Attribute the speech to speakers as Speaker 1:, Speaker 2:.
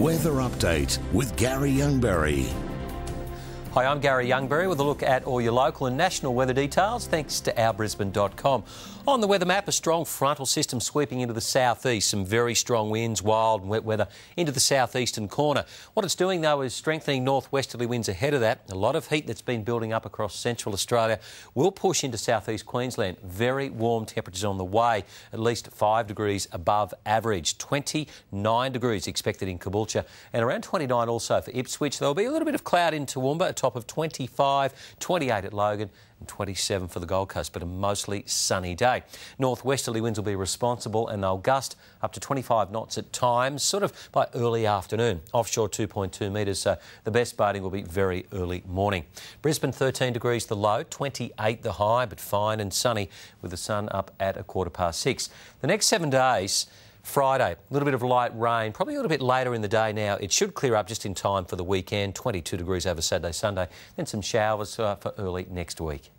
Speaker 1: Weather Update with Gary Youngberry. Hi, I'm Gary Youngberry with a look at all your local and national weather details thanks to ourbrisbane.com. On the weather map, a strong frontal system sweeping into the southeast, some very strong winds, wild and wet weather into the southeastern corner. What it's doing though is strengthening northwesterly winds ahead of that. A lot of heat that's been building up across central Australia will push into southeast Queensland. Very warm temperatures on the way, at least 5 degrees above average. 29 degrees expected in Caboolture and around 29 also for Ipswich. There'll be a little bit of cloud in Toowoomba atop top of 25, 28 at Logan, and 27 for the Gold Coast, but a mostly sunny day. Northwesterly winds will be responsible and they'll gust up to 25 knots at times, sort of by early afternoon. Offshore 2.2 metres, so uh, the best boating will be very early morning. Brisbane 13 degrees the low, 28 the high, but fine and sunny with the sun up at a quarter past six. The next seven days, Friday, a little bit of light rain, probably a little bit later in the day now. It should clear up just in time for the weekend, 22 degrees over Saturday, Sunday, then some showers uh, for early next week.